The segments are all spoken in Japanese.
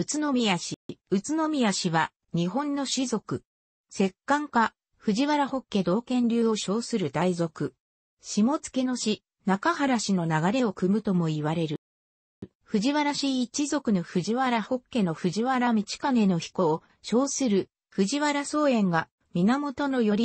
宇都宮市。宇都宮市は、日本の氏族。摂関家、藤原北家道権流を称する大族。下野の氏、中原氏の流れを組むとも言われる。藤原氏一族の藤原北家の藤原道金の彦を称する藤原宗円が源頼親、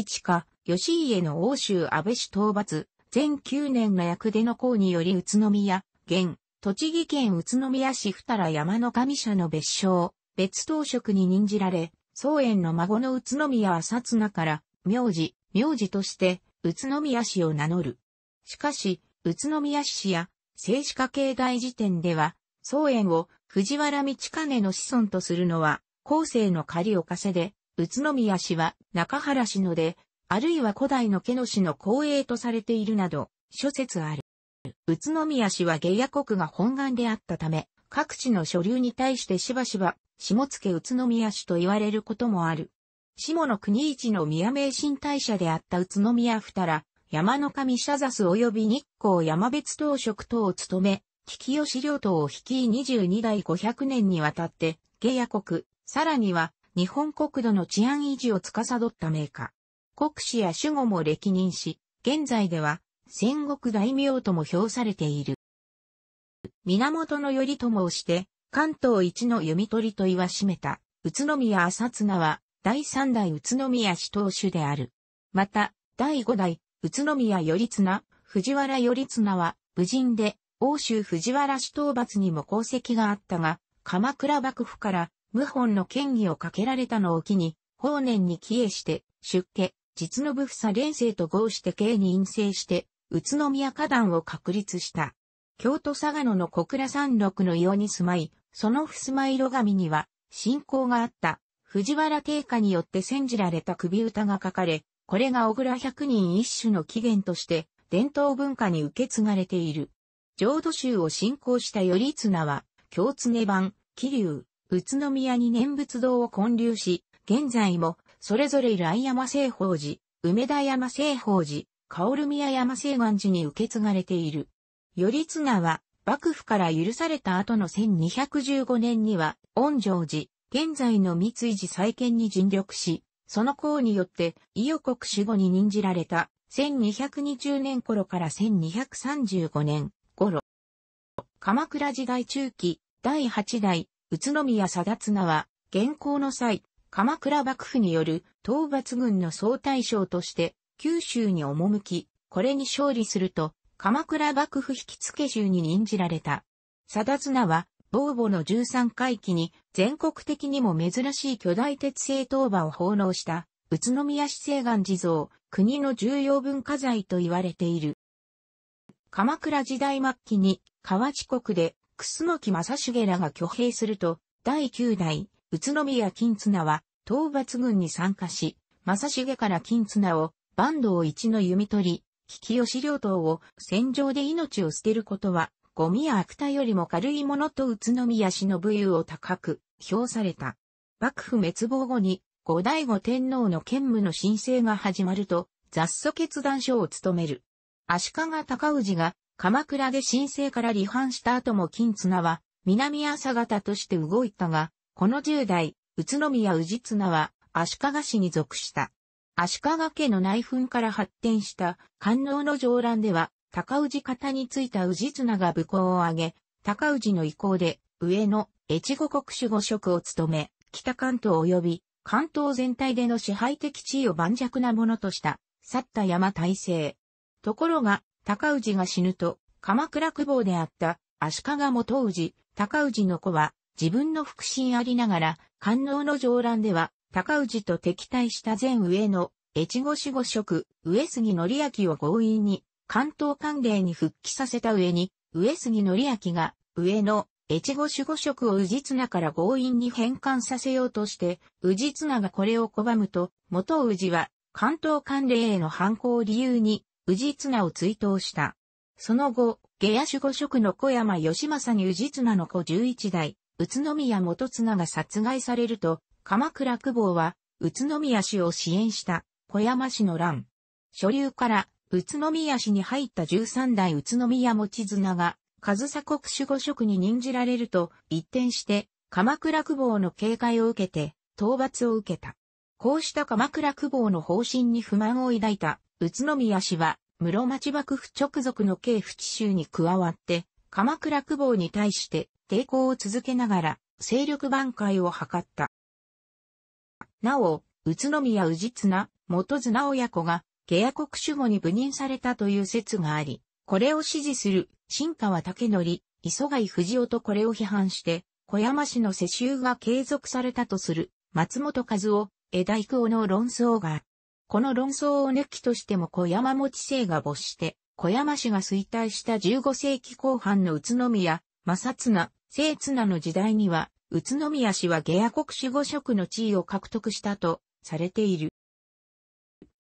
吉家の欧州安倍氏討伐、全9年の役での功により宇都宮、現、栃木県宇都宮市二良山の神社の別称、別当職に任じられ、宗園の孫の宇都宮は薩那から、名字、名字として、宇都宮市を名乗る。しかし、宇都宮市や、静止家系大辞典では、宗園を藤原道兼の子孫とするのは、後世の仮を稼で、宇都宮市は中原氏ので、あるいは古代の家の氏の後衛とされているなど、諸説ある。宇都宮市は下野国が本願であったため、各地の所流に対してしばしば、下野宇都宮市と言われることもある。下野国一の宮名神大社であった宇都宮二良、ら、山の神シャザス及び日光山別当職等を務め、危き吉両党を率い22代500年にわたって、下野国、さらには、日本国土の治安維持を司った名家。国史や守護も歴任し、現在では、戦国大名とも評されている。源頼朝をして、関東一の読み取りと言わしめた、宇都宮浅綱は、第三代宇都宮市当主である。また、第五代、宇都宮頼綱、藤原頼綱は、武人で、欧州藤原氏討伐にも功績があったが、鎌倉幕府から、謀反の権威をかけられたのを機に、法年に帰依して、出家、実の夫佐連生と合して刑に陰性して、宇都宮花壇を確立した。京都佐賀野の小倉山麓の岩に住まい、その襖色紙には、信仰があった、藤原定家によって煎じられた首歌が書かれ、これが小倉百人一首の起源として、伝統文化に受け継がれている。浄土宗を信仰した頼綱は、京常版、桐生、宇都宮に念仏堂を建立し、現在も、それぞれ来山聖法寺、梅田山聖法寺、ミ宮山西岸寺に受け継がれている。頼綱は、幕府から許された後の1215年には、恩城寺、現在の三井寺再建に尽力し、その功によって、伊予国守護に任じられた、1220年頃から1235年頃。鎌倉時代中期、第8代、宇都宮貞綱は、現行の際、鎌倉幕府による討伐軍の総大将として、九州に赴き、これに勝利すると、鎌倉幕府引き付け衆に任じられた。田綱は、防母の十三回帰に、全国的にも珍しい巨大鉄製塔馬を奉納した、宇都宮市西岸地蔵、国の重要文化財と言われている。鎌倉時代末期に、河内国で、楠木正重らが挙兵すると、第九代、宇都宮金綱は、討伐軍に参加し、正重から金綱を坂東一の弓取り、き機吉両党を戦場で命を捨てることは、ゴミや悪態よりも軽いものと宇都宮氏の武勇を高く評された。幕府滅亡後に、後醍醐天皇の兼務の申請が始まると、雑訴決断書を務める。足利尊氏が鎌倉で申請から離反した後も金綱は南朝方として動いたが、この10代、宇都宮氏綱は足利氏に属した。足利家の内紛から発展した官能の上乱では、高氏方についた氏綱が武功を挙げ、高氏の意向で、上野、越後国主五職を務め、北関東及び関東全体での支配的地位を盤石なものとした、去った山体制。ところが、高氏が死ぬと、鎌倉久保であった足利元氏、高氏の子は、自分の腹心ありながら、官能の上乱では、高氏と敵対した前上野、越後守護職、上杉則明を強引に、関東官令に復帰させた上に、上杉則明が、上野、越後守護職を氏綱から強引に返還させようとして、氏綱がこれを拒むと、元氏は、関東官令への反抗を理由に、氏綱を追悼した。その後、下野守護職の小山義政に氏綱の子11代、宇都宮元綱が殺害されると、鎌倉久保は、宇都宮市を支援した小山市の乱。所流から宇都宮市に入った13代宇都宮持綱が、上総国守護職に任じられると一転して鎌倉久保の警戒を受けて討伐を受けた。こうした鎌倉久保の方針に不満を抱いた宇都宮氏は室町幕府直属の慶府紀州に加わって鎌倉久保に対して抵抗を続けながら勢力挽回を図った。なお、宇都宮宇治綱、元綱親子が、下野国守護に部任されたという説があり、これを支持する、新川武則、磯貝藤夫とこれを批判して、小山氏の世襲が継続されたとする、松本和夫、枝育夫の論争が、この論争を抜きとしても小山持姓が没して、小山氏が衰退した15世紀後半の宇都宮、正綱、聖綱の時代には、宇都宮氏は下野国守護職の地位を獲得したとされている。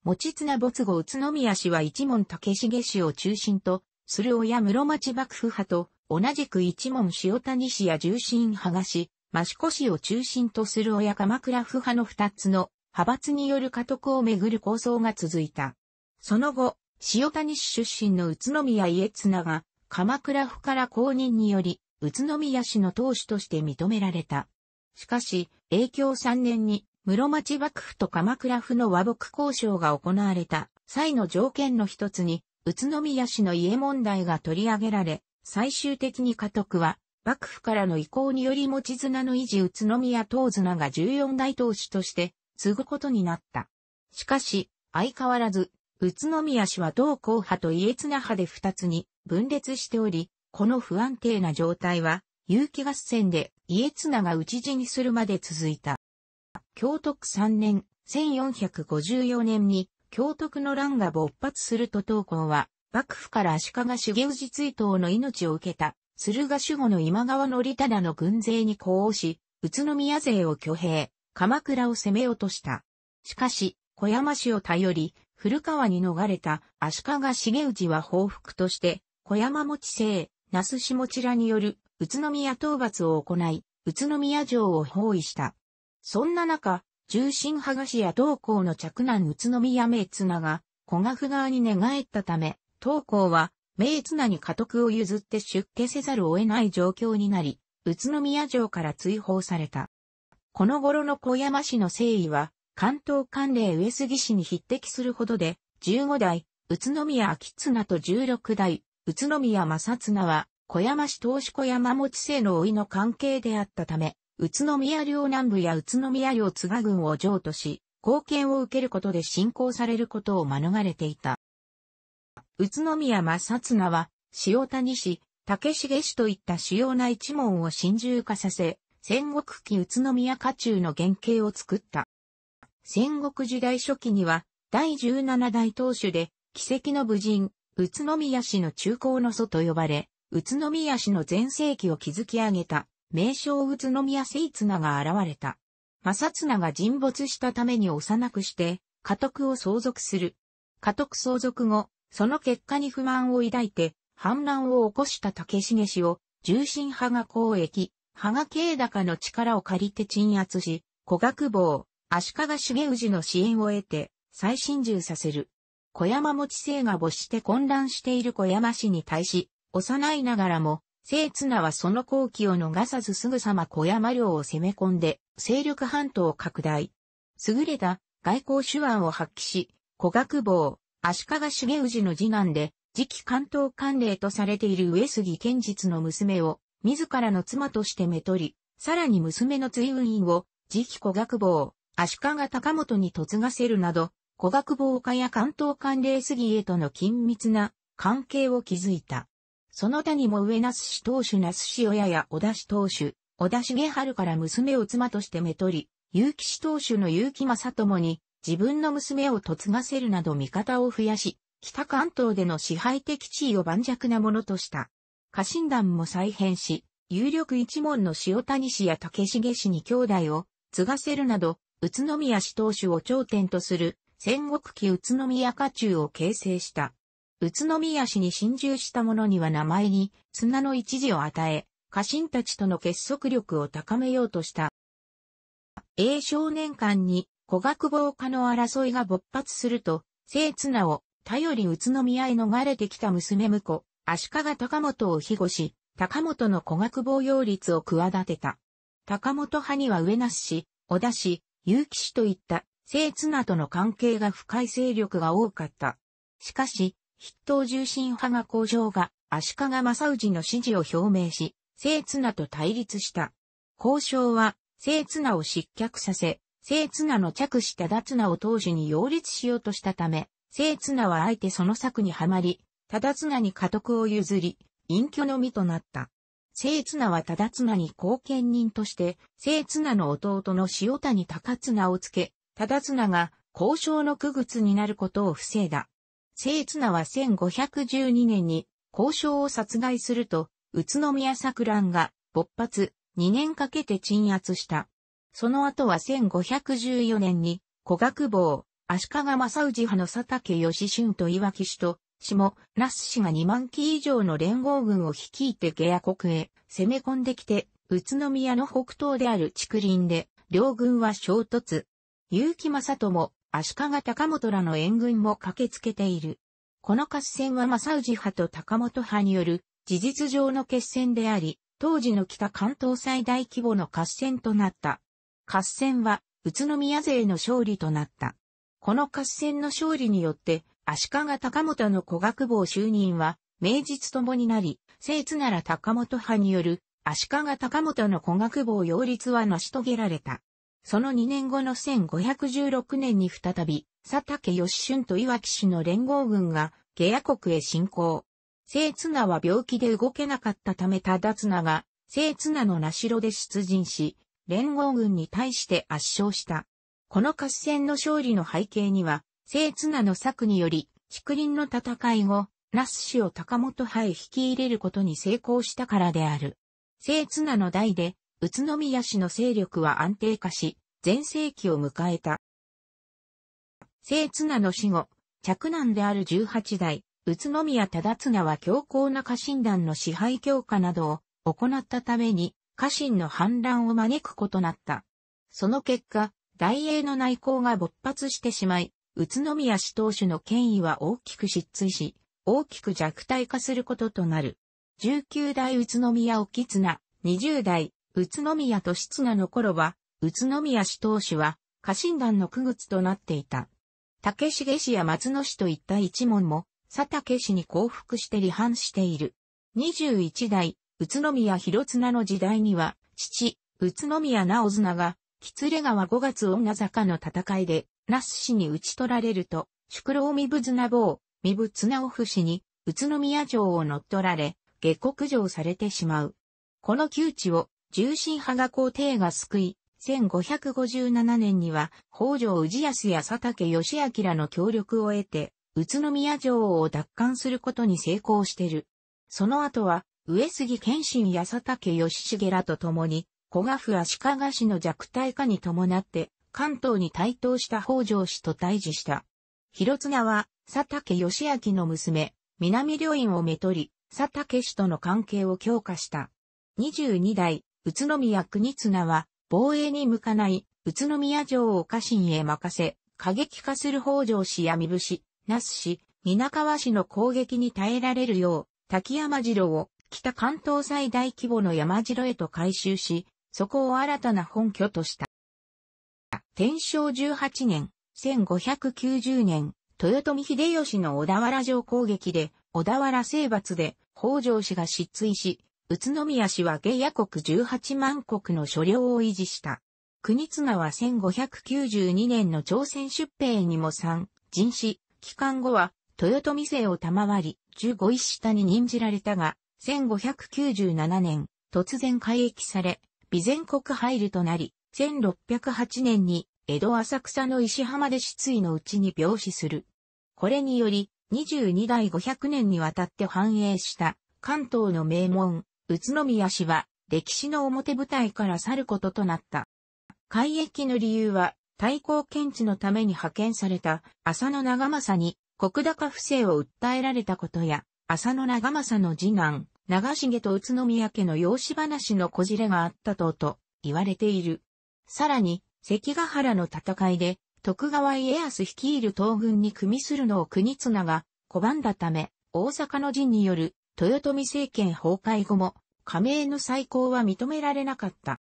持ち綱没後宇都宮氏は一門竹重氏を中心とする親室町幕府派と同じく一門塩谷氏や重臣派がし、益子氏を中心とする親鎌倉府派の二つの派閥による家督をめぐる構想が続いた。その後、塩谷氏出身の宇都宮家綱が鎌倉府から公認により宇都宮市の当主として認められた。しかし、影響3年に、室町幕府と鎌倉府の和睦交渉が行われた際の条件の一つに、宇都宮市の家問題が取り上げられ、最終的に家督は、幕府からの意向により持ち綱の維持宇都宮東綱が14代当主として、継ぐことになった。しかし、相変わらず、宇都宮市は同皇派と家綱派で二つに分裂しており、この不安定な状態は、有機合戦で家綱が討ち死にするまで続いた。京徳3年、1454年に、京徳の乱が勃発すると東光は、幕府から足利重氏追悼の命を受けた、駿河守護の今川の利忠の軍勢に呼応し、宇都宮勢を挙兵、鎌倉を攻め落とした。しかし、小山氏を頼り、古川に逃れた足利重氏は報復として、小山持ち勢、那須下ちらによる宇都宮討伐を行い、宇都宮城を包囲した。そんな中、重臣剥がしや東高の着難宇都宮名綱が、古賀府側に寝返ったため、東高は、名綱に家督を譲って出家せざるを得ない状況になり、宇都宮城から追放された。この頃の小山氏の誠意は、関東関連上杉氏に匹敵するほどで、15代、宇都宮秋綱と16代、宇都宮正綱は、小山市東子山持瀬の老いの関係であったため、宇都宮領南部や宇都宮領津賀郡を譲渡し、貢献を受けることで信仰されることを免れていた。宇都宮正綱は、塩谷市、竹重市といった主要な一門を真獣化させ、戦国期宇都宮家中の原型を作った。戦国時代初期には、第17代当主で、奇跡の武人、宇都宮市の中高の祖と呼ばれ、宇都宮市の前世紀を築き上げた、名称宇都宮聖綱が現れた。正綱が沈没したために幼くして、家督を相続する。家督相続後、その結果に不満を抱いて、反乱を起こした竹重氏を、重臣派が公益、派が慶高の力を借りて鎮圧し、古学坊、足利重氏の支援を得て、再侵入させる。小山持生が没して混乱している小山氏に対し、幼いながらも、聖綱はその好機を逃さずすぐさま小山領を攻め込んで、勢力半島を拡大。優れた外交手腕を発揮し、小学坊、足利重氏の次男で、次期関東官令とされている上杉賢実の娘を、自らの妻としてめとり、さらに娘の追運員を、次期小学坊、足利高本に嫁がせるなど、語学防火や関東関連杉へとの緊密な関係を築いた。その他にも上那須氏当主那須氏親や小田氏当主、小田重春から娘を妻としてめとり、結城氏当主の結城正ともに、自分の娘を嫁がせるなど味方を増やし、北関東での支配的地位を盤石なものとした。家臣団も再編し、有力一門の塩谷氏や竹重氏に兄弟を継がせるなど、宇都宮氏当主を頂点とする戦国期宇都宮家中を形成した。宇都宮市に侵入した者には名前に綱の一字を与え、家臣たちとの結束力を高めようとした。英少年間に古学防火の争いが勃発すると、聖綱を頼り宇都宮へ逃れてきた娘婿、足利高本を庇護し、高本の古学防用率を企てた。高本派には上那須氏、小田氏、結城氏といった聖綱との関係が深い勢力が多かった。しかし、筆頭重臣派が工場が足利正氏の支持を表明し、聖綱と対立した。交渉は、聖綱を失脚させ、聖綱の着した達綱を当時に擁立しようとしたため、聖綱はあえてその策にはまり、忠綱に家督を譲り、隠居の身となった。聖綱は忠綱に後見人として、聖綱の弟の塩谷高綱をつけ、忠綱が交渉の区靴になることを防いだ。聖綱は1512年に交渉を殺害すると、宇都宮作乱が勃発、2年かけて鎮圧した。その後は1514年に、古学坊、足利正氏派の佐竹義春と岩木氏と、下、那須氏が2万期以上の連合軍を率いて下野国へ攻め込んできて、宇都宮の北東である竹林で、両軍は衝突。結城正友、足利高本らの援軍も駆けつけている。この合戦は正氏派と高本派による事実上の決戦であり、当時の北関東最大規模の合戦となった。合戦は宇都宮勢の勝利となった。この合戦の勝利によって、足利高本の古学坊就任は、名実ともになり、聖津なら高本派による足利高本の古学坊擁立は成し遂げられた。その2年後の1516年に再び、佐竹義春と岩木氏の連合軍が、下野国へ侵攻。聖綱は病気で動けなかったため忠綱が、聖綱の名城で出陣し、連合軍に対して圧勝した。この合戦の勝利の背景には、聖綱の策により、竹林の戦い後、那須氏を高本派へ引き入れることに成功したからである。聖綱の代で、宇都宮市の勢力は安定化し、全盛期を迎えた。聖綱の死後、嫡男である18代、宇都宮忠綱は強硬な家臣団の支配強化などを行ったために、家臣の反乱を招くことなった。その結果、大英の内向が勃発してしまい、宇都宮市当主の権威は大きく失墜し、大きく弱体化することとなる。19代宇都宮沖綱、20代宇都宮と室那の頃は、宇都宮市当主は、家臣団の区靴となっていた。竹重氏や松野氏といった一門も、佐竹氏に降伏して離反している。21代、宇都宮広綱の時代には、父、宇都宮直綱が、吉連川5月女坂の戦いで、那須氏に打ち取られると、宿老身仏綱坊、身仏綱夫フ氏に、宇都宮城を乗っ取られ、下国城されてしまう。この窮地を重心派が皇帝が救い、1557年には、北条氏康や佐竹義明らの協力を得て、宇都宮城を奪還することに成功してる。その後は、上杉謙信や佐竹義重らと共に、古賀府足利氏の弱体化に伴って、関東に台頭した北条氏と対峙した。広綱は、佐竹義明の娘、南両院をめとり、佐竹氏との関係を強化した。22代、宇都宮国綱は、防衛に向かない、宇都宮城を家臣へ任せ、過激化する北条氏や三伏氏、那須氏、皆川氏の攻撃に耐えられるよう、滝山城を北関東最大規模の山城へと改修し、そこを新たな本拠とした。天正18年、1590年、豊臣秀吉の小田原城攻撃で、小田原征伐で北条氏が失墜し、宇都宮市は下野国18万国の所領を維持した。国津川1592年の朝鮮出兵にも参、人死、帰還後は、豊臣勢を賜り、15位下に任じられたが、1597年、突然改易され、備前国入るとなり、1608年に、江戸浅草の石浜で失意のうちに病死する。これにより、22代500年にわたって繁栄した、関東の名門、宇都宮氏は歴史の表舞台から去ることとなった。改易の理由は、対抗検知のために派遣された浅野長政に国高不正を訴えられたことや、浅野長政の次男、長重と宇都宮家の養子話のこじれがあったとと言われている。さらに、関ヶ原の戦いで、徳川家康率いる東軍に組みするのを国綱が拒んだため、大阪の陣による豊臣政権崩壊後も、加盟の再興は認められなかった。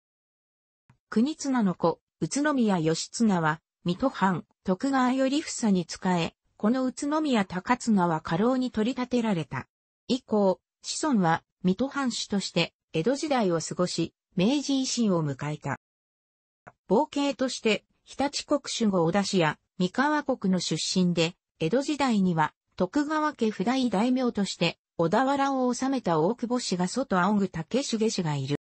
国綱の子、宇都宮義綱は、水戸藩、徳川頼房に仕え、この宇都宮高綱は過労に取り立てられた。以降、子孫は水戸藩主として江戸時代を過ごし、明治維新を迎えた。冒険として、日立国主後小田氏や三河国の出身で、江戸時代には徳川家不代大名として小田原を治めた大久保氏が外仰ぐ竹重氏がいる。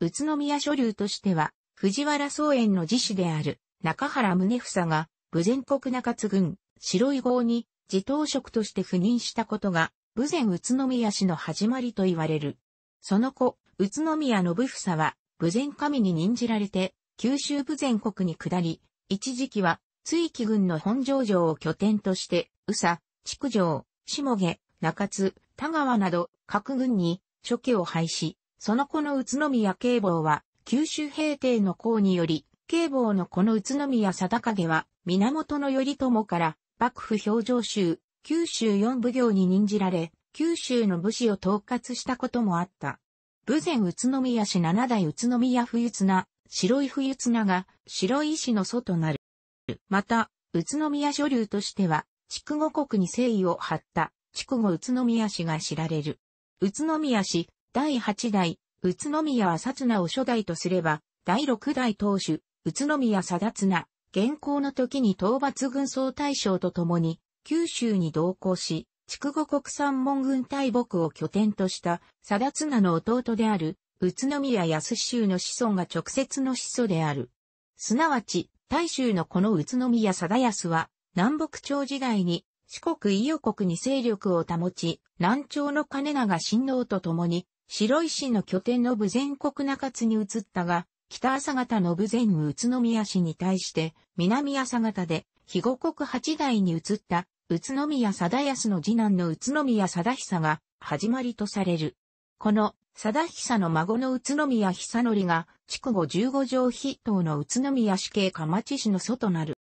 宇都宮所流としては、藤原宗園の自主である中原宗房が、武前国中津軍、白い号に、自党職として赴任したことが、武前宇都宮氏の始まりと言われる。その後、宇都宮信房は、武前神に任じられて、九州武前国に下り、一時期は、追記軍の本城城を拠点として、宇佐、築城、下下、中津、田川など各軍に諸家を廃止、その子の宇都宮警防は九州平定の功により、警防のこの宇都宮貞影は源頼朝から幕府表情州、九州四奉行に任じられ、九州の武士を統括したこともあった。武前宇都宮市七代宇都宮冬綱、白い冬綱が白い石の祖となる。また、宇都宮所流としては、筑後国に誠意を張った筑後宇都宮市が知られる。宇都宮市、第8代、宇都宮は薩那を初代とすれば、第6代当主、宇都宮貞綱、現行の時に討伐軍総大将と共に、九州に同行し、筑後国産門軍大木を拠点とした、貞綱の弟である、宇都宮安州の子孫が直接の子祖である。すなわち、大衆のこの宇都宮貞安は、南北朝時代に四国伊予国に勢力を保ち、南朝の金長親王と共に、白石の拠点の武前国中津に移ったが、北朝方の武前宇都宮市に対して、南朝方で、肥後国八代に移った、宇都宮貞康の次男の宇都宮貞久が、始まりとされる。この、貞久の孫の宇都宮久則が、筑後十五条筆頭の宇都宮市系蒲町市の祖となる。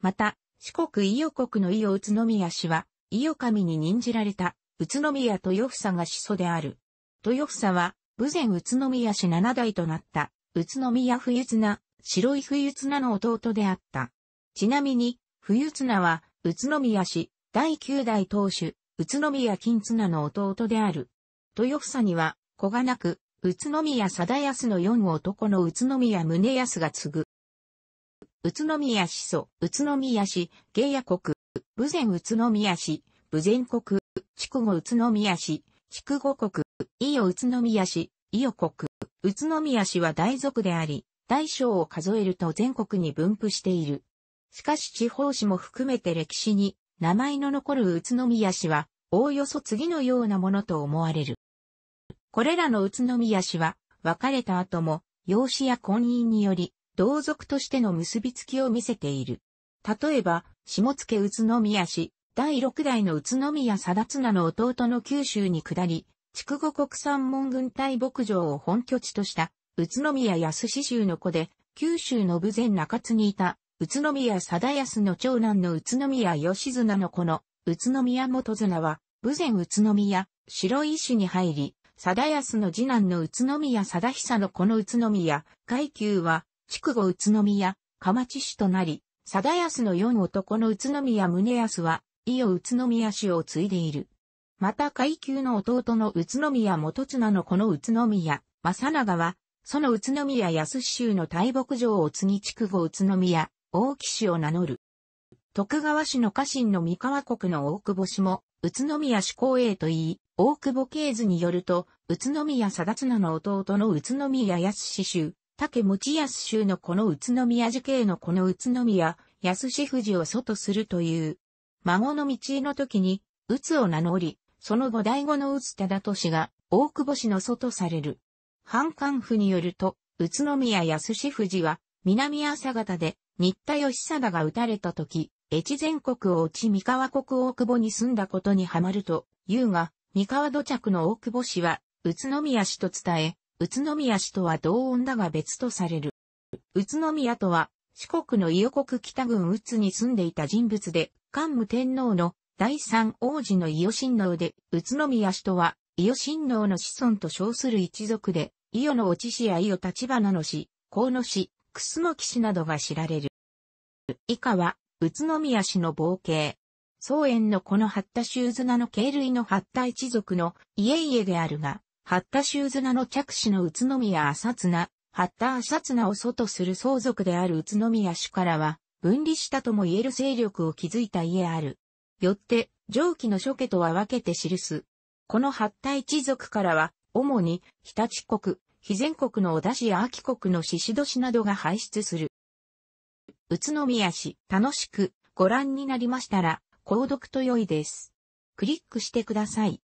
また、四国伊予国の伊予宇都宮氏は、伊予神に任じられた、宇都宮豊房が始祖である。豊房は、武前宇都宮氏七代となった、宇都宮冬綱、白い冬綱の弟であった。ちなみに、冬綱は、宇都宮氏、第九代当主、宇都宮金綱の弟である。豊房には、子がなく、宇都宮貞康の四男の宇都宮宗康が継ぐ。宇都宮市祖、宇都宮市、芸屋国、武前宇都宮市、武前国、筑後宇都宮市、筑後国、伊予宇都宮市、伊予国、宇都宮市は大族であり、大小を数えると全国に分布している。しかし地方市も含めて歴史に名前の残る宇都宮市は、おおよそ次のようなものと思われる。これらの宇都宮市は、別れた後も、養子や婚姻により、同族としての結びつきを見せている。例えば、下野宇都宮市、第六代の宇都宮貞綱の弟の九州に下り、筑後国産門軍隊牧場を本拠地とした、宇都宮安志州の子で、九州の豊前中津にいた、宇都宮貞康の長男の宇都宮義綱の子の、宇都宮元綱は、豊前宇都宮、白井に入り、貞康の次男の宇都宮貞久の子の宇都宮、階級は、筑後宇都宮、河内市となり、貞安の四男の宇都宮宗康は、伊予宇都宮市を継いでいる。また階級の弟の宇都宮元綱のこの宇都宮、正長は、その宇都宮安州の大牧場を継ぎ筑後宇都宮、大木市を名乗る。徳川氏の家臣の三河国の大久保氏も、宇都宮市公営と言い、大久保系図によると、宇都宮貞綱の弟の宇都宮安州、竹持康州のこの宇都宮寺系のこの宇都宮、安史富士を祖とするという。孫の道の時に、宇都を名乗り、その後醍醐の宇都忠市が、大久保氏の祖とされる。反官府によると、宇都宮安史富士は、南朝方で、新田義貞が撃たれた時、越前国を落ち三河国大久保に住んだことにはまると、言うが、三河土着の大久保氏は、宇都宮氏と伝え、宇都宮市とは同音だが別とされる。宇都宮とは、四国の伊予国北郡宇津に住んでいた人物で、桓武天皇の第三王子の伊予親王で、宇都宮氏とは、伊予親王の子孫と称する一族で、伊予の落氏や伊予立花の氏、河野氏、楠木氏などが知られる。以下は、宇都宮氏の傍系。宗園のこの八田修綱の系類の八田一族の家々であるが、八田修綱の着手の宇都宮浅綱、八田浅綱を祖とする相続である宇都宮主からは、分離したとも言える勢力を築いた家ある。よって、上記の諸家とは分けて記す。この八田一族からは、主に、日立国、非全国の小田市や秋国の獅子市などが排出する。宇都宮市、楽しく、ご覧になりましたら、購読と良いです。クリックしてください。